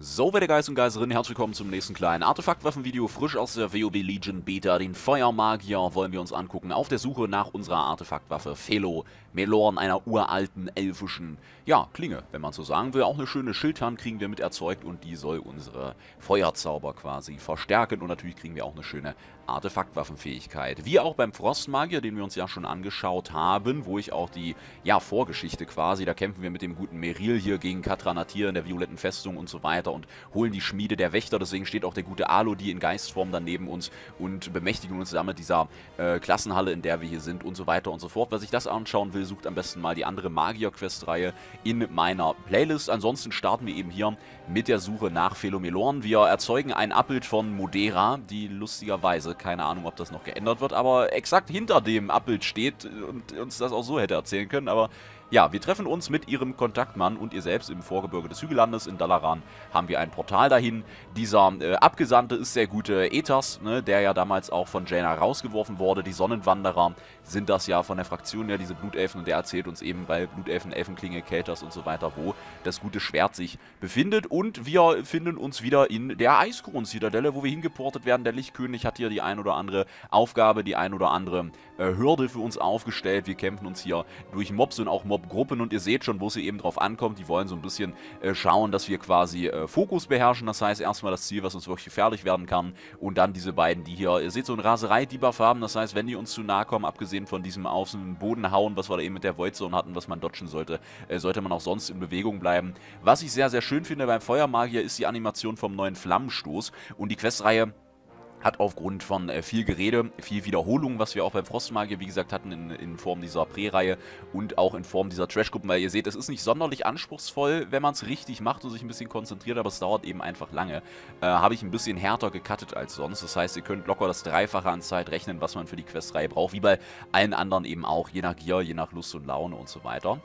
So, werte Geist und Geiserinnen, herzlich willkommen zum nächsten kleinen Artefaktwaffen-Video, frisch aus der WoW Legion Beta. Den Feuermagier wollen wir uns angucken, auf der Suche nach unserer Artefaktwaffe Felo, Melorn, einer uralten elfischen, ja, Klinge, wenn man so sagen will. Auch eine schöne Schildhand kriegen wir mit erzeugt und die soll unsere Feuerzauber quasi verstärken. Und natürlich kriegen wir auch eine schöne Artefaktwaffenfähigkeit. Wie auch beim Frostmagier, den wir uns ja schon angeschaut haben, wo ich auch die, ja, Vorgeschichte quasi, da kämpfen wir mit dem guten Meril hier gegen Katranatir in der violetten Festung und so weiter und holen die Schmiede der Wächter, deswegen steht auch der gute Alodi in Geistform daneben uns und bemächtigen uns damit dieser äh, Klassenhalle, in der wir hier sind und so weiter und so fort. Wer sich das anschauen will, sucht am besten mal die andere magier questreihe in meiner Playlist. Ansonsten starten wir eben hier mit der Suche nach Felomelorn. Wir erzeugen ein Abbild von Modera, die lustigerweise keine Ahnung, ob das noch geändert wird, aber exakt hinter dem Abbild steht und uns das auch so hätte erzählen können. Aber ja, wir treffen uns mit ihrem Kontaktmann und ihr selbst im Vorgebirge des Hügellandes. In Dalaran haben wir ein Portal dahin. Dieser äh, Abgesandte ist der gute äh, Ethas, ne, der ja damals auch von Jaina rausgeworfen wurde. Die Sonnenwanderer sind das ja von der Fraktion ja diese Blutelfen. Und der erzählt uns eben, bei Blutelfen, Elfenklinge, Kelters und so weiter, wo das gute Schwert sich befindet. Und wir finden uns wieder in der eiskron zitadelle wo wir hingeportet werden. Der Lichtkönig hat hier die ein oder andere Aufgabe, die ein oder andere äh, Hürde für uns aufgestellt. Wir kämpfen uns hier durch Mobs und auch Mobs gruppen und ihr seht schon, wo es eben drauf ankommt. Die wollen so ein bisschen äh, schauen, dass wir quasi äh, Fokus beherrschen. Das heißt, erstmal das Ziel, was uns wirklich gefährlich werden kann und dann diese beiden, die hier, ihr seht so ein Raserei-Debuff haben. Das heißt, wenn die uns zu nahe kommen, abgesehen von diesem auf hauen, was wir da eben mit der Voidzone hatten, was man dodgen sollte, äh, sollte man auch sonst in Bewegung bleiben. Was ich sehr, sehr schön finde beim Feuermagier ist die Animation vom neuen Flammenstoß und die Questreihe hat aufgrund von äh, viel Gerede, viel Wiederholung, was wir auch beim Frostmagier, wie gesagt, hatten, in, in Form dieser Prä-Reihe und auch in Form dieser Trash-Gruppen, weil ihr seht, es ist nicht sonderlich anspruchsvoll, wenn man es richtig macht und sich ein bisschen konzentriert, aber es dauert eben einfach lange. Äh, Habe ich ein bisschen härter gecuttet als sonst, das heißt, ihr könnt locker das Dreifache an Zeit rechnen, was man für die Questreihe braucht, wie bei allen anderen eben auch, je nach Gier, je nach Lust und Laune und so weiter.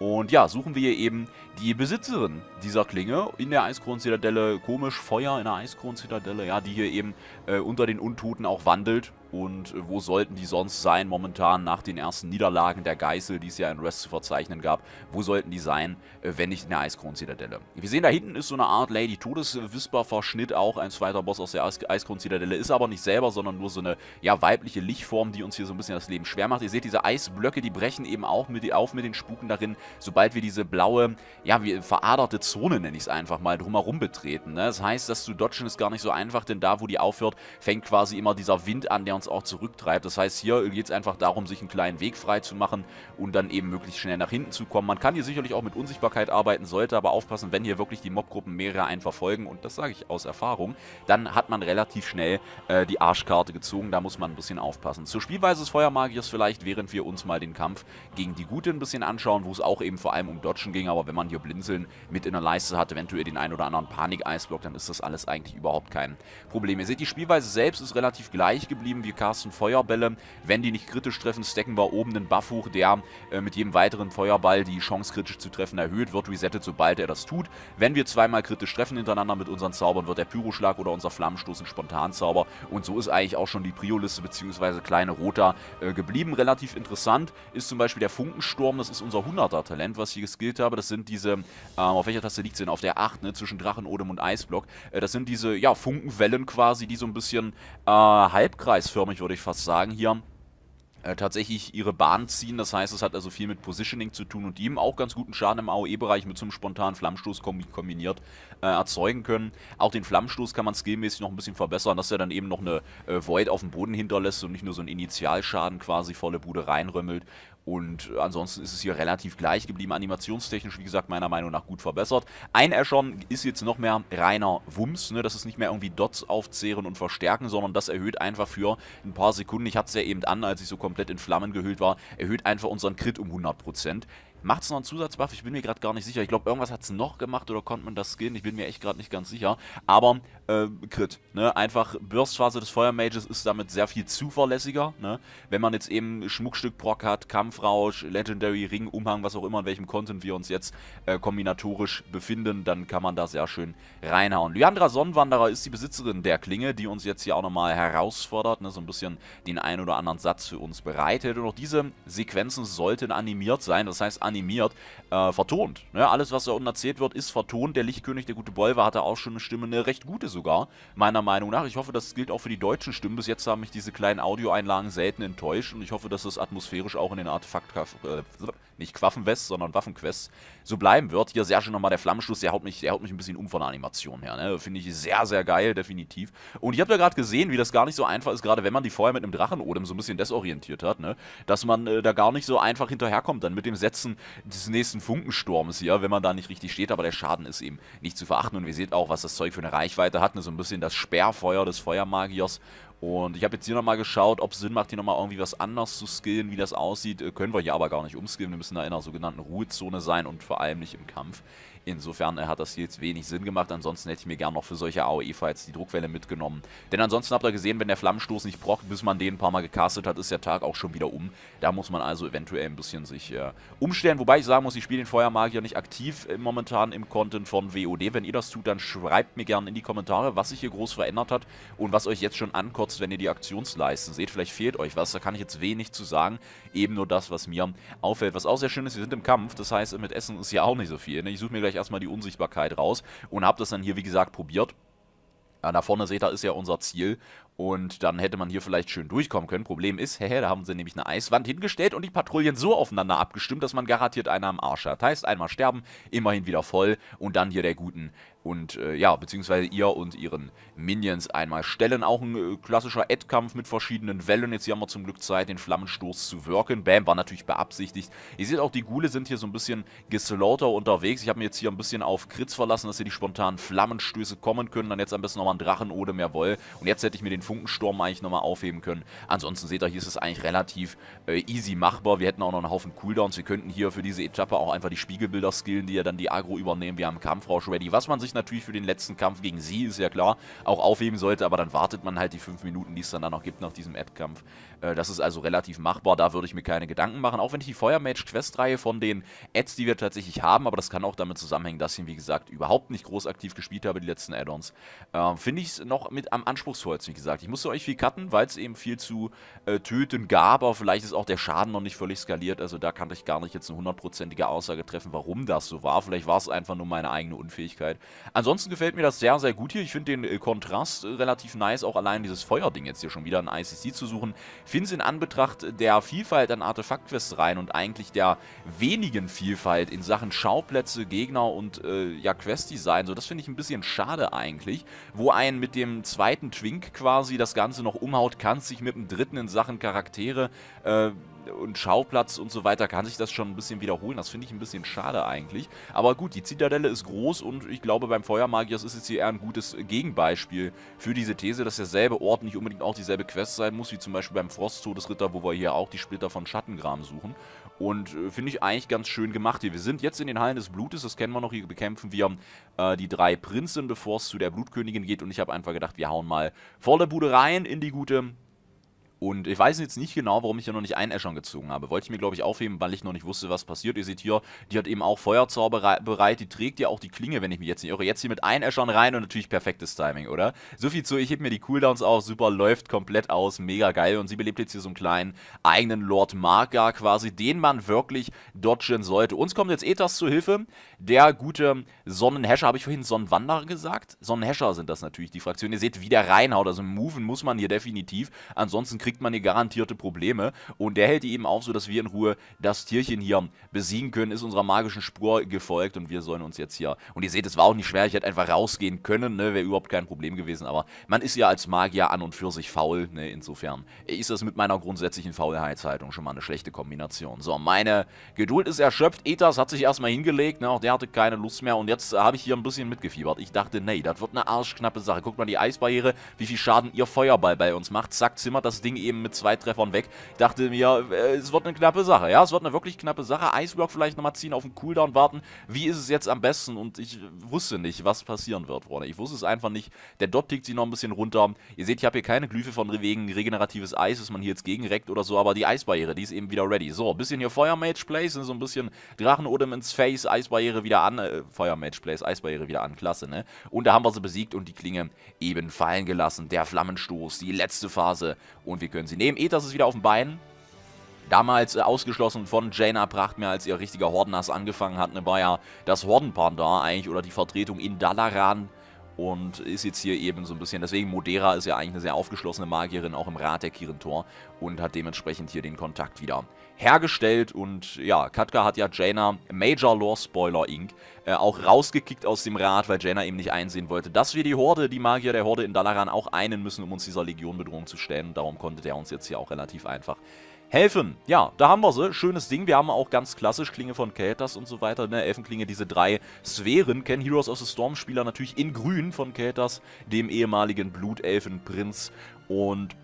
Und ja, suchen wir eben die Besitzerin dieser Klinge in der Eiskronenzitadelle. Komisch, Feuer in der Eiskronenzitadelle, ja, die hier eben äh, unter den Untoten auch wandelt und äh, wo sollten die sonst sein momentan nach den ersten Niederlagen der Geißel, die es ja in Rest zu verzeichnen gab? Wo sollten die sein, äh, wenn nicht in der Eiskronzitadelle? Wir sehen, da hinten ist so eine Art Lady Todeswisper-Verschnitt auch. Ein zweiter Boss aus der Eiskronzitadelle ist aber nicht selber, sondern nur so eine ja, weibliche Lichtform, die uns hier so ein bisschen das Leben schwer macht. Ihr seht, diese Eisblöcke, die brechen eben auch mit, auf mit den Spuken darin, sobald wir diese blaue, ja, wie veraderte Zone, nenne ich es einfach mal, drumherum betreten. Ne? Das heißt, das zu dodgen ist gar nicht so einfach, denn da, wo die aufhört, fängt quasi immer dieser Wind an, der uns Platz auch zurücktreibt. Das heißt, hier geht es einfach darum, sich einen kleinen Weg frei zu machen und dann eben möglichst schnell nach hinten zu kommen. Man kann hier sicherlich auch mit Unsichtbarkeit arbeiten, sollte aber aufpassen, wenn hier wirklich die Mobgruppen mehrere einen verfolgen, und das sage ich aus Erfahrung, dann hat man relativ schnell äh, die Arschkarte gezogen. Da muss man ein bisschen aufpassen. Zur Spielweise des Feuermagiers vielleicht, während wir uns mal den Kampf gegen die Gute ein bisschen anschauen, wo es auch eben vor allem um Dodgen ging, aber wenn man hier Blinzeln mit in der Leiste hat, eventuell den einen oder anderen Panik-Eisblock, dann ist das alles eigentlich überhaupt kein Problem. Ihr seht, die Spielweise selbst ist relativ gleich geblieben. Wir die Carsten Feuerbälle. Wenn die nicht kritisch treffen, stacken wir oben einen Buff hoch, der äh, mit jedem weiteren Feuerball die Chance kritisch zu treffen erhöht, wird resettet, sobald er das tut. Wenn wir zweimal kritisch treffen hintereinander mit unseren Zaubern, wird der Pyroschlag oder unser Flammenstoß ein Spontanzauber. Und so ist eigentlich auch schon die Prio-Liste bzw. kleine Rota äh, geblieben. Relativ interessant ist zum Beispiel der Funkensturm, das ist unser 100er-Talent, was ich geskillt habe. Das sind diese, äh, auf welcher Taste liegt es denn? Auf der 8, ne? zwischen Drachenodem und Eisblock. Äh, das sind diese, ja, Funkenwellen quasi, die so ein bisschen äh, Halbkreis kreuzförmig, würde ich fast sagen, hier äh, tatsächlich ihre Bahn ziehen. Das heißt, es hat also viel mit Positioning zu tun und die eben auch ganz guten Schaden im AOE-Bereich mit so einem spontanen Flammstoß kombiniert äh, erzeugen können. Auch den Flammstoß kann man skillmäßig noch ein bisschen verbessern, dass er dann eben noch eine äh, Void auf dem Boden hinterlässt und nicht nur so einen Initialschaden quasi volle Bude reinrömmelt. Und ansonsten ist es hier relativ gleich geblieben. Animationstechnisch, wie gesagt, meiner Meinung nach gut verbessert. Ein Ashon ist jetzt noch mehr reiner Wumms. Ne? Das ist nicht mehr irgendwie Dots aufzehren und verstärken, sondern das erhöht einfach für ein paar Sekunden. Ich hatte es ja eben an, als ich so komplett in Flammen gehüllt war. Erhöht einfach unseren Crit um 100%. Macht es noch einen Zusatzbuff? Ich bin mir gerade gar nicht sicher. Ich glaube, irgendwas hat es noch gemacht oder konnte man das skillen? Ich bin mir echt gerade nicht ganz sicher. Aber, äh, Crit, ne? Einfach Burstphase des Feuermages ist damit sehr viel zuverlässiger, ne? Wenn man jetzt eben Schmuckstück Proc hat, Kampfrausch, Legendary Ring, Umhang, was auch immer, in welchem Content wir uns jetzt äh, kombinatorisch befinden, dann kann man da sehr schön reinhauen. Lyandra Sonnenwanderer ist die Besitzerin der Klinge, die uns jetzt hier auch nochmal herausfordert, ne? So ein bisschen den einen oder anderen Satz für uns bereitet. Und auch diese Sequenzen sollten animiert sein, das heißt, animiert animiert, äh, vertont. Ja, ne, alles, was da unten erzählt wird, ist vertont. Der Lichtkönig, der gute Bolver, hatte auch schon eine Stimme, eine recht gute sogar, meiner Meinung nach. Ich hoffe, das gilt auch für die deutschen Stimmen. Bis jetzt haben mich diese kleinen Audioeinlagen selten enttäuscht und ich hoffe, dass das atmosphärisch auch in den Artefakt... Äh, nicht Quaffenwest, sondern Waffenquest so bleiben wird. Hier sehr schön nochmal der Flammenschluss, der haut mich, der haut mich ein bisschen um von der Animation her. Ne? Finde ich sehr, sehr geil, definitiv. Und ich habe ja gerade gesehen, wie das gar nicht so einfach ist, gerade wenn man die vorher mit einem Drachenodem so ein bisschen desorientiert hat, ne? dass man äh, da gar nicht so einfach hinterherkommt dann mit dem Setzen des nächsten Funkensturms hier, wenn man da nicht richtig steht, aber der Schaden ist eben nicht zu verachten und wir sehen auch, was das Zeug für eine Reichweite hat, ne? so ein bisschen das Sperrfeuer des Feuermagiers und ich habe jetzt hier nochmal geschaut, ob es Sinn macht, hier nochmal irgendwie was anders zu skillen, wie das aussieht. Äh, können wir hier aber gar nicht umskillen. Wir müssen da in einer sogenannten Ruhezone sein und vor allem nicht im Kampf. Insofern äh, hat das hier jetzt wenig Sinn gemacht. Ansonsten hätte ich mir gerne noch für solche AOE-Fights die Druckwelle mitgenommen. Denn ansonsten habt ihr gesehen, wenn der Flammenstoß nicht brockt, bis man den ein paar Mal gecastet hat, ist der Tag auch schon wieder um. Da muss man also eventuell ein bisschen sich äh, umstellen. Wobei ich sagen muss, ich spiele den Feuermagier nicht aktiv äh, momentan im Content von WOD. Wenn ihr das tut, dann schreibt mir gerne in die Kommentare, was sich hier groß verändert hat und was euch jetzt schon ankotzt benutzt, wenn ihr die Aktionsleisten seht. Vielleicht fehlt euch was, da kann ich jetzt wenig zu sagen. Eben nur das, was mir auffällt. Was auch sehr schön ist, wir sind im Kampf, das heißt, mit Essen ist ja auch nicht so viel. Ne? Ich suche mir gleich erstmal die Unsichtbarkeit raus und habe das dann hier, wie gesagt, probiert. Ja, da vorne seht ihr, da ist ja unser Ziel und dann hätte man hier vielleicht schön durchkommen können. Problem ist, hehe, da haben sie nämlich eine Eiswand hingestellt und die Patrouillen so aufeinander abgestimmt, dass man garantiert einer am Arsch hat. Heißt, einmal sterben, immerhin wieder voll und dann hier der Guten. Und äh, ja, beziehungsweise ihr und ihren Minions einmal stellen. Auch ein äh, klassischer Ad-Kampf mit verschiedenen Wellen. Jetzt hier haben wir zum Glück Zeit, den Flammenstoß zu wirken. Bam, war natürlich beabsichtigt. Ihr seht auch, die Gule sind hier so ein bisschen geslaughter unterwegs. Ich habe mir jetzt hier ein bisschen auf Kritz verlassen, dass hier die spontanen Flammenstöße kommen können. Dann jetzt am besten nochmal ein einen mehr Woll. Und jetzt hätte ich mir den Funkensturm eigentlich nochmal aufheben können. Ansonsten seht ihr, hier ist es eigentlich relativ äh, easy machbar. Wir hätten auch noch einen Haufen Cooldowns. Wir könnten hier für diese Etappe auch einfach die Spiegelbilder skillen, die ja dann die Agro übernehmen. Wir haben Kampfrausch ready, was man sich natürlich für den letzten Kampf gegen sie, ist ja klar, auch aufheben sollte. Aber dann wartet man halt die 5 Minuten, die es dann, dann noch gibt nach diesem App-Kampf. Äh, das ist also relativ machbar, da würde ich mir keine Gedanken machen, auch wenn ich die Feuermage-Questreihe von den Ads, die wir tatsächlich haben, aber das kann auch damit zusammenhängen, dass ich, ihn, wie gesagt, überhaupt nicht groß aktiv gespielt habe, die letzten Add-ons, äh, finde ich es noch mit am anspruchsvollsten, wie gesagt. Ich musste euch viel cutten, weil es eben viel zu äh, töten gab, aber vielleicht ist auch der Schaden noch nicht völlig skaliert, also da kann ich gar nicht jetzt eine hundertprozentige Aussage treffen, warum das so war, vielleicht war es einfach nur meine eigene Unfähigkeit. Ansonsten gefällt mir das sehr, sehr gut hier, ich finde den äh, Kontrast äh, relativ nice, auch allein dieses Feuerding jetzt hier schon wieder in ICC zu suchen, finde es in Anbetracht der Vielfalt an Artefaktquests rein und eigentlich der wenigen Vielfalt in Sachen Schauplätze, Gegner und äh, ja, Questdesign, so das finde ich ein bisschen schade eigentlich, wo ein mit dem zweiten Twink quasi das Ganze noch umhaut, kann sich mit dem dritten in Sachen Charaktere äh, und Schauplatz und so weiter kann sich das schon ein bisschen wiederholen. Das finde ich ein bisschen schade eigentlich. Aber gut, die Zitadelle ist groß und ich glaube, beim Feuermagier ist jetzt hier eher ein gutes Gegenbeispiel für diese These, dass derselbe Ort nicht unbedingt auch dieselbe Quest sein muss, wie zum Beispiel beim Frosttodesritter, wo wir hier auch die Splitter von Schattengram suchen. Und äh, finde ich eigentlich ganz schön gemacht hier. Wir sind jetzt in den Hallen des Blutes, das kennen wir noch. Hier bekämpfen wir äh, die drei Prinzen, bevor es zu der Blutkönigin geht. Und ich habe einfach gedacht, wir hauen mal vor der Bude rein in die gute und ich weiß jetzt nicht genau, warum ich hier noch nicht einen Eschern gezogen habe. Wollte ich mir, glaube ich, aufheben, weil ich noch nicht wusste, was passiert. Ihr seht hier, die hat eben auch Feuerzauber bereit. Die trägt ja auch die Klinge, wenn ich mich jetzt nicht irre. Jetzt hier mit ein Eschern rein und natürlich perfektes Timing, oder? So viel zu, ich heb mir die Cooldowns auf. Super, läuft komplett aus. Mega geil. Und sie belebt jetzt hier so einen kleinen eigenen Lord Marga quasi, den man wirklich dodgen sollte. Uns kommt jetzt Ethas zu Hilfe. Der gute Sonnenhasher, habe ich vorhin Sonnenwanderer gesagt? Sonnenhasher sind das natürlich, die Fraktion. Ihr seht, wie der reinhaut. Also moven muss man hier definitiv. Ansonsten kriegt kriegt man hier garantierte Probleme. Und der hält die eben auch so, dass wir in Ruhe das Tierchen hier besiegen können. Ist unserer magischen Spur gefolgt und wir sollen uns jetzt hier... Und ihr seht, es war auch nicht schwer. Ich hätte einfach rausgehen können, ne? Wäre überhaupt kein Problem gewesen. Aber man ist ja als Magier an und für sich faul, ne? Insofern ist das mit meiner grundsätzlichen Faulheitshaltung schon mal eine schlechte Kombination. So, meine Geduld ist erschöpft. Ethas hat sich erstmal hingelegt, ne? Auch der hatte keine Lust mehr. Und jetzt habe ich hier ein bisschen mitgefiebert. Ich dachte, nee, das wird eine arschknappe Sache. Guckt mal die Eisbarriere, wie viel Schaden ihr Feuerball bei uns macht. Zack, zimmert das Ding eben mit zwei Treffern weg. Ich dachte mir, äh, es wird eine knappe Sache, ja, es wird eine wirklich knappe Sache. Iceblock vielleicht nochmal ziehen, auf den Cooldown warten. Wie ist es jetzt am besten? Und ich wusste nicht, was passieren wird, Freunde. Ich wusste es einfach nicht. Der Dot tickt sie noch ein bisschen runter. Ihr seht, ich habe hier keine Glyphe von wegen regeneratives Eis, dass man hier jetzt gegenreckt oder so, aber die Eisbarriere, die ist eben wieder ready. So, ein bisschen hier Feuermage plays so ein bisschen Drachenodem ins Face, Eisbarriere wieder an, äh, Feuermage plays Eisbarriere wieder an, klasse, ne? Und da haben wir sie besiegt und die Klinge eben fallen gelassen. Der Flammenstoß, die letzte Phase und wir wir können sie nehmen. Ethers ist wieder auf dem Bein. Damals äh, ausgeschlossen von Jaina Pracht mehr als ihr richtiger Hordenass angefangen hat, ne, war ja das Hordenpandar eigentlich oder die Vertretung in Dalaran und ist jetzt hier eben so ein bisschen, deswegen Modera ist ja eigentlich eine sehr aufgeschlossene Magierin, auch im Rat der Kirin Tor und hat dementsprechend hier den Kontakt wieder hergestellt und ja, Katka hat ja Jaina, Major Lore Spoiler Inc., äh, auch rausgekickt aus dem Rat, weil Jaina eben nicht einsehen wollte, dass wir die Horde, die Magier der Horde in Dalaran auch einen müssen, um uns dieser Legion-Bedrohung zu stellen. darum konnte der uns jetzt hier auch relativ einfach helfen. Ja, da haben wir sie. Schönes Ding. Wir haben auch ganz klassisch Klinge von Keltas und so weiter. Ne? Elfenklinge, diese drei Sphären. Kennen Heroes of the Storm Spieler natürlich in grün von Keltas, dem ehemaligen Blutelfenprinz. Und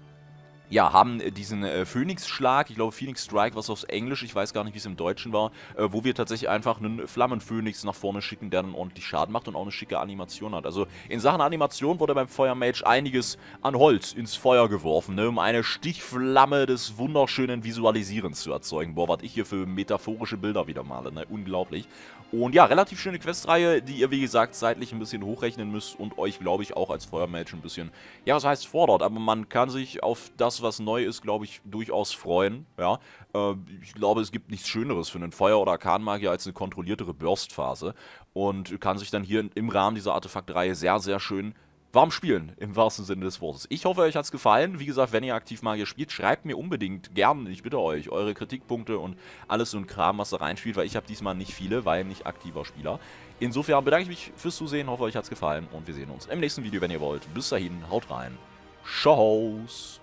ja, haben äh, diesen äh, Phoenix-Schlag, ich glaube Phoenix Strike, was aufs Englisch, ich weiß gar nicht, wie es im Deutschen war, äh, wo wir tatsächlich einfach einen Flammenphönix nach vorne schicken, der dann ordentlich Schaden macht und auch eine schicke Animation hat. Also in Sachen Animation wurde beim Feuermage einiges an Holz ins Feuer geworfen, ne, um eine Stichflamme des wunderschönen Visualisierens zu erzeugen. Boah, was ich hier für metaphorische Bilder wieder male, ne, unglaublich. Und ja, relativ schöne Questreihe, die ihr, wie gesagt, zeitlich ein bisschen hochrechnen müsst und euch, glaube ich, auch als Feuermage ein bisschen, ja, was heißt fordert, aber man kann sich auf das was neu ist, glaube ich, durchaus freuen. Ja? Äh, ich glaube, es gibt nichts Schöneres für einen Feuer- oder Arkanmagier als eine kontrolliertere Burstphase und kann sich dann hier im Rahmen dieser Artefaktreihe sehr, sehr schön warm spielen, im wahrsten Sinne des Wortes. Ich hoffe, euch hat es gefallen. Wie gesagt, wenn ihr aktiv Magier spielt, schreibt mir unbedingt gern, ich bitte euch, eure Kritikpunkte und alles so ein Kram, was da reinspielt, weil ich habe diesmal nicht viele, weil nicht aktiver Spieler. Insofern bedanke ich mich fürs Zusehen, hoffe, euch hat es gefallen und wir sehen uns im nächsten Video, wenn ihr wollt. Bis dahin, haut rein, tschau's!